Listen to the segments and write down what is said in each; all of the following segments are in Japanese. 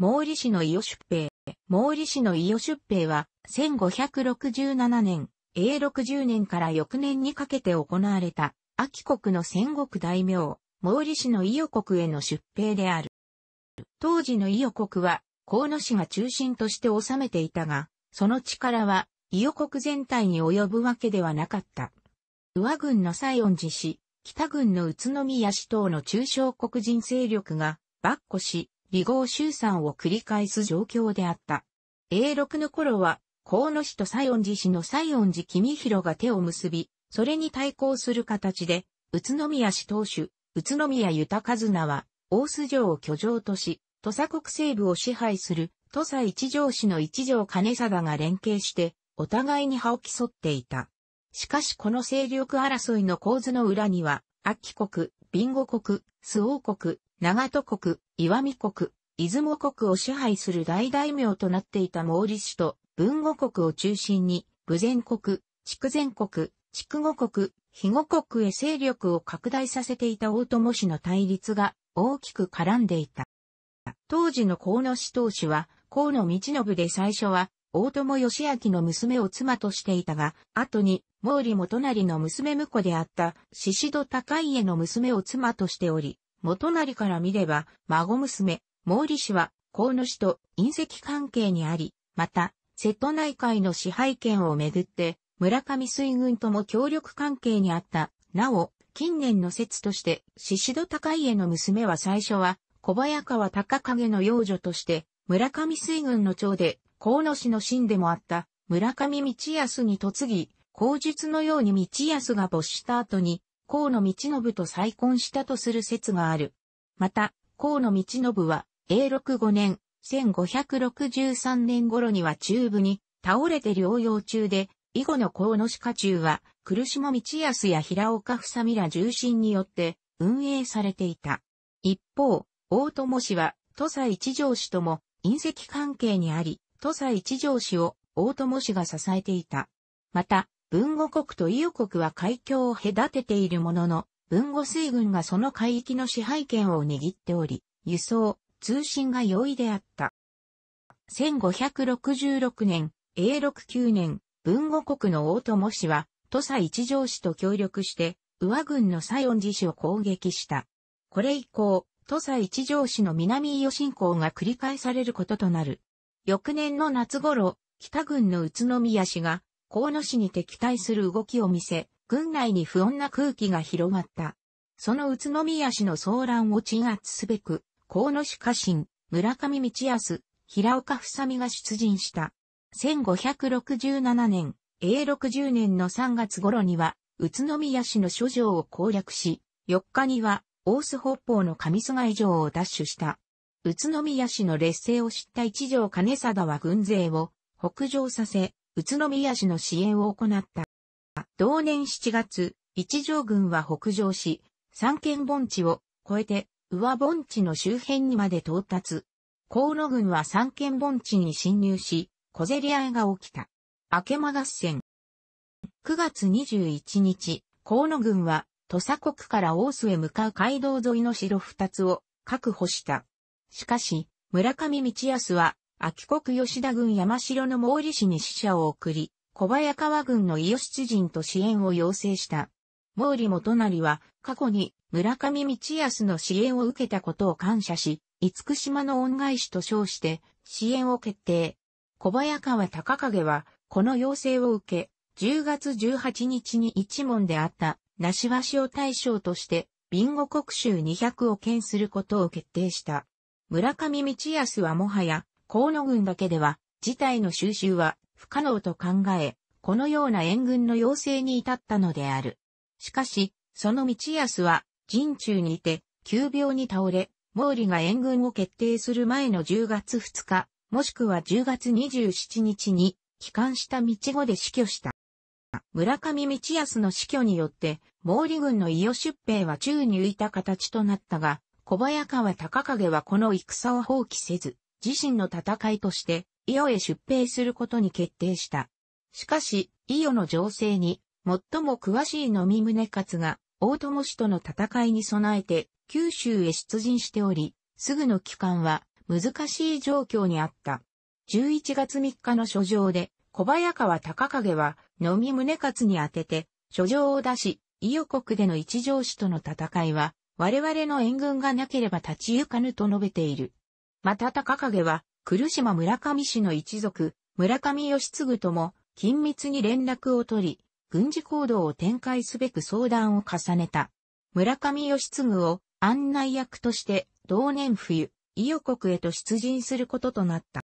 毛利氏の伊予出兵。毛利氏の伊予出兵は、1567年、永60年から翌年にかけて行われた、秋国の戦国大名、毛利氏の伊予国への出兵である。当時の伊予国は、河野氏が中心として治めていたが、その力は、伊予国全体に及ぶわけではなかった。宇和軍の西恩寺氏、北軍の宇都宮氏等の中小国人勢力が、跋扈し、離合集散を繰り返す状況であった。永禄の頃は、河野氏と西園寺氏の西園寺公弘が手を結び、それに対抗する形で、宇都宮市当主、宇都宮豊和名は、大須城を居城とし、土佐国西部を支配する土佐一条市の一条金貞が連携して、お互いに歯を競っていた。しかしこの勢力争いの構図の裏には、秋国、備後国、周王国、長戸国、岩見国、出雲国を支配する大大名となっていた毛利氏と、文後国を中心に、武前国、筑前国、筑後国、肥後国へ勢力を拡大させていた大友氏の対立が大きく絡んでいた。当時の河野氏当主は、河野道信で最初は、大友義明の娘を妻としていたが、後に、毛利元就の娘婿であった、獅子戸高家の娘を妻としており、元成から見れば、孫娘、毛利氏は、河野氏と隕石関係にあり、また、瀬戸内海の支配権をめぐって、村上水軍とも協力関係にあった。なお、近年の説として、獅子戸高家の娘は最初は、小早川高影の養女として、村上水軍の長で、河野氏の神でもあった、村上道康に嫁ぎ、口述のように道康が没した後に、河野道信と再婚したとする説がある。また、河野道信は、永禄5年、1563年頃には中部に倒れて療養中で、以後の河野氏家中は、苦しも道康や平岡房美ら重臣によって運営されていた。一方、大友氏は、土佐一条氏とも隕石関係にあり、土佐一条氏を大友氏が支えていた。また、文後国と伊予国は海峡を隔てているものの、文後水軍がその海域の支配権を握っており、輸送、通信が容易であった。1566年、永禄9年、文後国の大友氏は、土佐一条氏と協力して、宇和軍の西園寺氏を攻撃した。これ以降、土佐一条氏の南伊予侵攻が繰り返されることとなる。翌年の夏頃、北軍の宇都宮氏が、河野氏に敵対する動きを見せ、軍内に不穏な空気が広がった。その宇都宮氏の騒乱を鎮圧すべく、河野氏家臣、村上道康、平岡房美が出陣した。1567年、永60年の3月頃には、宇都宮市の諸城を攻略し、4日には、大須北方の上蘇外城を奪取した。宇都宮市の劣勢を知った一条兼貞は軍勢を北上させ、宇都宮市の支援を行った。同年7月、一条軍は北上し、三県盆地を越えて、上盆地の周辺にまで到達。河野軍は三県盆地に侵入し、小競り合いが起きた。明け間合戦。9月21日、河野軍は、土佐国から大須へ向かう街道沿いの城二つを確保した。しかし、村上道康は秋国吉田軍山城の毛利氏に使者を送り、小早川軍の伊予出陣と支援を要請した。毛利元就は過去に村上道康の支援を受けたことを感謝し、厳島の恩返しと称して支援を決定。小早川高影はこの要請を受け、10月18日に一門であった梨和を対象として、ビンゴ国衆200を兼することを決定した。村上道康はもはや河野軍だけでは、事態の収拾は不可能と考え、このような援軍の要請に至ったのである。しかし、その道康は、陣中にて、急病に倒れ、毛利が援軍を決定する前の10月2日、もしくは10月27日に、帰還した道後で死去した。村上道康の死去によって、毛利軍の伊予出兵は宙に浮いた形となったが、小早川高影はこの戦を放棄せず、自身の戦いとして、伊予へ出兵することに決定した。しかし、伊予の情勢に、最も詳しい飲み宗勝が、大友氏との戦いに備えて、九州へ出陣しており、すぐの帰還は、難しい状況にあった。11月3日の書状で、小早川隆景は、飲み宗勝に当てて、書状を出し、伊予国での一条氏との戦いは、我々の援軍がなければ立ち行かぬと述べている。また高影は、来島村上氏の一族、村上義継とも、緊密に連絡を取り、軍事行動を展開すべく相談を重ねた。村上義継を案内役として同年冬、伊予国へと出陣することとなった。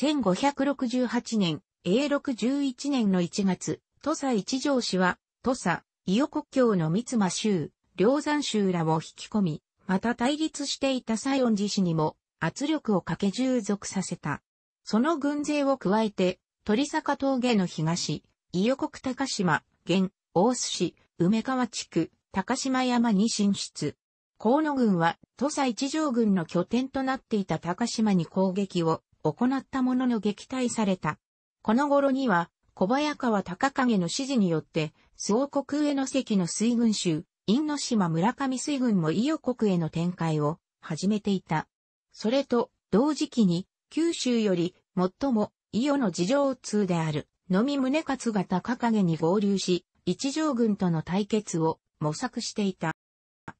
1568年、永禄11年の1月、土佐一条氏は、土佐、伊予国境の三間州、両山州らを引き込み、また対立していた西園寺氏にも圧力をかけ従属させた。その軍勢を加えて、鳥坂峠の東、伊予国高島、現、大須市、梅川地区、高島山に進出。河野軍は土佐一条軍の拠点となっていた高島に攻撃を行ったものの撃退された。この頃には小早川高影の指示によって、総国への関の水軍衆、因島村上水軍も伊予国への展開を始めていた。それと同時期に九州より最も伊予の事情通であるのみ宗勝が高影に合流し、一条軍との対決を模索していた。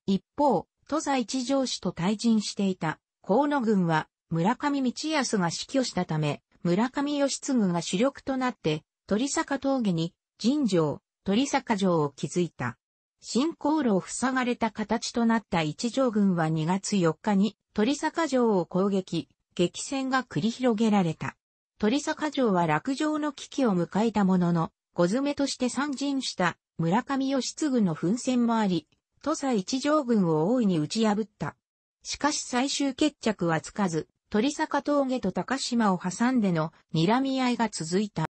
一方、土佐一条氏と対陣していた河野軍は村上道康が死去したため、村上義次が主力となって、鳥坂峠に、尋城、鳥坂城を築いた。新航路を塞がれた形となった一条軍は2月4日に鳥坂城を攻撃、激戦が繰り広げられた。鳥坂城は落城の危機を迎えたものの、小詰めとして参陣した村上義継の奮戦もあり、土佐一条軍を大いに打ち破った。しかし最終決着はつかず、鳥坂峠と高島を挟んでの睨み合いが続いた。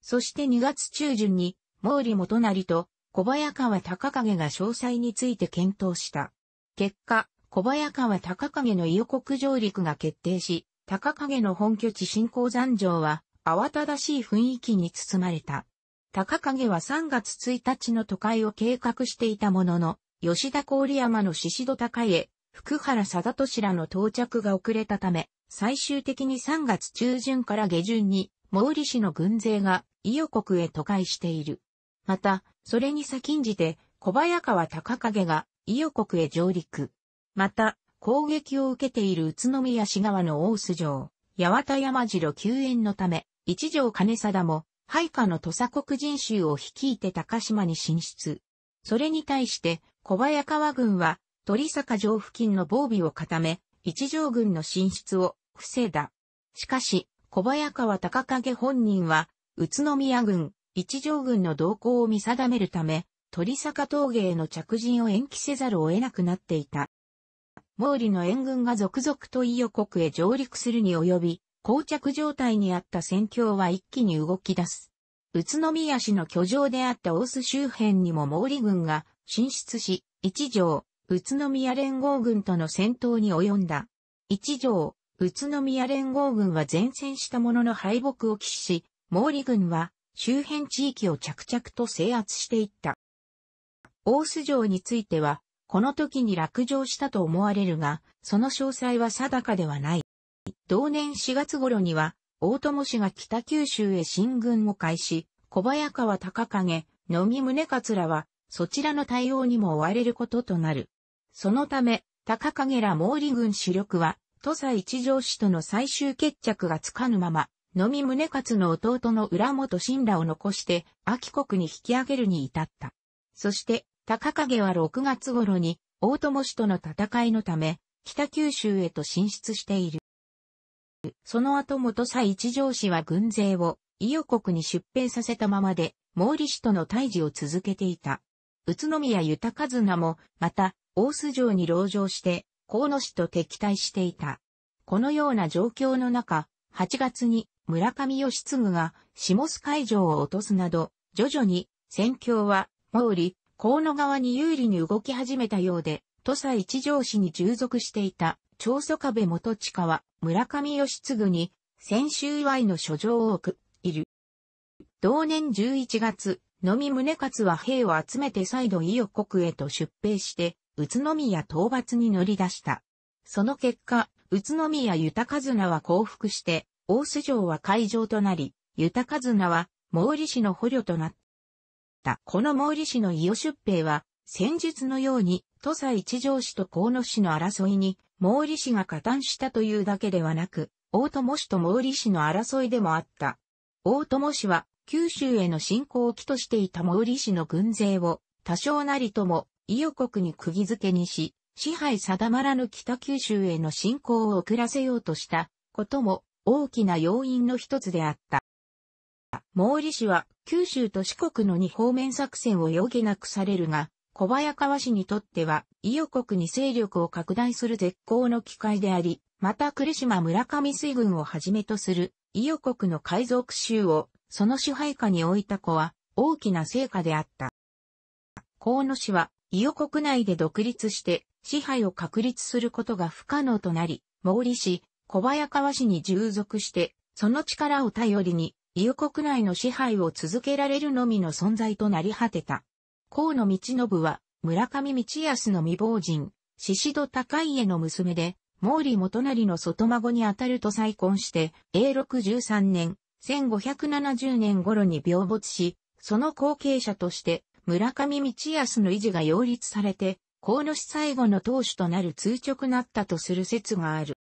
そして2月中旬に、毛利元成と小早川隆景が詳細について検討した。結果、小早川隆景の伊予国上陸が決定し、隆景の本拠地新興山城は慌ただしい雰囲気に包まれた。高景は3月1日の都会を計画していたものの、吉田郡山の宍戸高江、福原貞俊らの到着が遅れたため、最終的に3月中旬から下旬に、毛利氏の軍勢が伊予国へ都会している。また、それに先んじて、小早川高景が、伊予国へ上陸。また、攻撃を受けている宇都宮市側の大須城、八幡山城救援のため、一条兼貞も、配下の土佐国人衆を率いて高島に進出。それに対して、小早川軍は、鳥坂城付近の防備を固め、一条軍の進出を防いだ。しかし、小早川高景本人は、宇都宮軍、一条軍の動向を見定めるため、鳥坂峠への着陣を延期せざるを得なくなっていた。毛利の援軍が続々と伊予国へ上陸するに及び、膠着状態にあった戦況は一気に動き出す。宇都宮市の居城であった大須周辺にも毛利軍が進出し、一条、宇都宮連合軍との戦闘に及んだ。一条、宇都宮連合軍は前線したものの敗北を喫し、毛利軍は周辺地域を着々と制圧していった。大須城については、この時に落城したと思われるが、その詳細は定かではない。同年4月頃には、大友氏が北九州へ進軍を開始、小早川高影、野見宗桂は、そちらの対応にも追われることとなる。そのため、高影ら毛利軍主力は、土佐一条氏との最終決着がつかぬまま、のみ宗勝の弟の浦本信らを残して、秋国に引き上げるに至った。そして、高影は6月頃に、大友氏との戦いのため、北九州へと進出している。その後元佐一条氏は軍勢を、伊予国に出兵させたままで、毛利氏との退治を続けていた。宇都宮豊綱も、また、大須城に籠城して、河野氏と敵対していた。このような状況の中、8月に村上義継が下須会場を落とすなど、徐々に戦況は毛利、河野側に有利に動き始めたようで、土佐一条市に従属していた長祖壁元親は村上義継に先週祝いの書状を送いる。同年11月、のみ宗勝は兵を集めて再度伊予国へと出兵して、宇都宮討伐に乗り出した。その結果、宇都宮豊綱は降伏して、大須城は会場となり、豊か綱は毛利氏の捕虜となった。この毛利氏の伊予出兵は、戦術のように、土佐一条氏と河野氏の争いに、毛利氏が加担したというだけではなく、大友氏と毛利氏の争いでもあった。大友氏は、九州への侵攻を起としていた毛利氏の軍勢を、多少なりとも、伊予国に釘付けにし、支配定まらぬ北九州への侵攻を遅らせようとしたことも大きな要因の一つであった。毛利氏は九州と四国の二方面作戦を余儀なくされるが、小早川氏にとっては、伊予国に勢力を拡大する絶好の機会であり、また呉島村上水軍をはじめとする伊予国の海賊州をその支配下に置いた子は大きな成果であった。河野氏は伊予国内で独立して支配を確立することが不可能となり、毛利氏、小早川氏に従属して、その力を頼りに、伊予国内の支配を続けられるのみの存在となり果てた。河野道信は、村上道康の未亡人、宍戸高家の娘で、毛利元就の外孫にあたると再婚して、永禄13年、1570年頃に病没し、その後継者として、村上道康の維持が擁立されて、河野氏最後の当主となる通直なったとする説がある。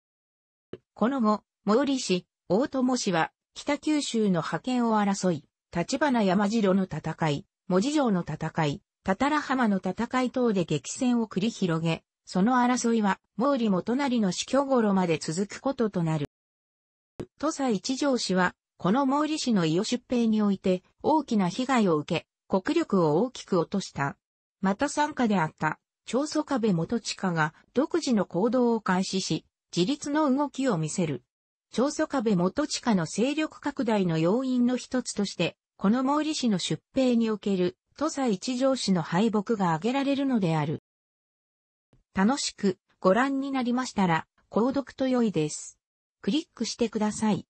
この後、毛利氏、大友氏は、北九州の覇権を争い、立花山城の戦い、文字城の戦い、たたら浜の戦い等で激戦を繰り広げ、その争いは、毛利元就の死去頃まで続くこととなる。土佐一条氏は、この毛利氏の伊予出兵において、大きな被害を受け、国力を大きく落とした。また参加であった、長祖壁元親が、独自の行動を開始し、自立の動きを見せる。長祖壁元地下の勢力拡大の要因の一つとして、この毛利氏の出兵における、土佐一条氏の敗北が挙げられるのである。楽しくご覧になりましたら、購読と良いです。クリックしてください。